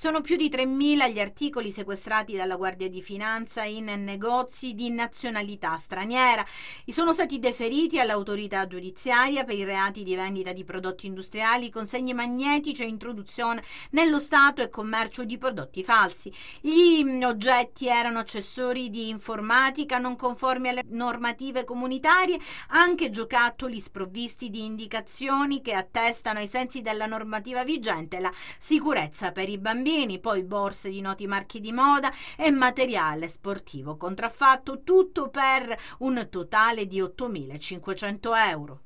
Sono più di 3.000 gli articoli sequestrati dalla Guardia di Finanza in negozi di nazionalità straniera. E sono stati deferiti all'autorità giudiziaria per i reati di vendita di prodotti industriali, consegne magnetici e introduzione nello Stato e commercio di prodotti falsi. Gli oggetti erano accessori di informatica non conformi alle normative comunitarie, anche giocattoli sprovvisti di indicazioni che attestano ai sensi della normativa vigente la sicurezza per i bambini ballerini, poi borse di noti marchi di moda e materiale sportivo contraffatto, tutto per un totale di 8.500 euro.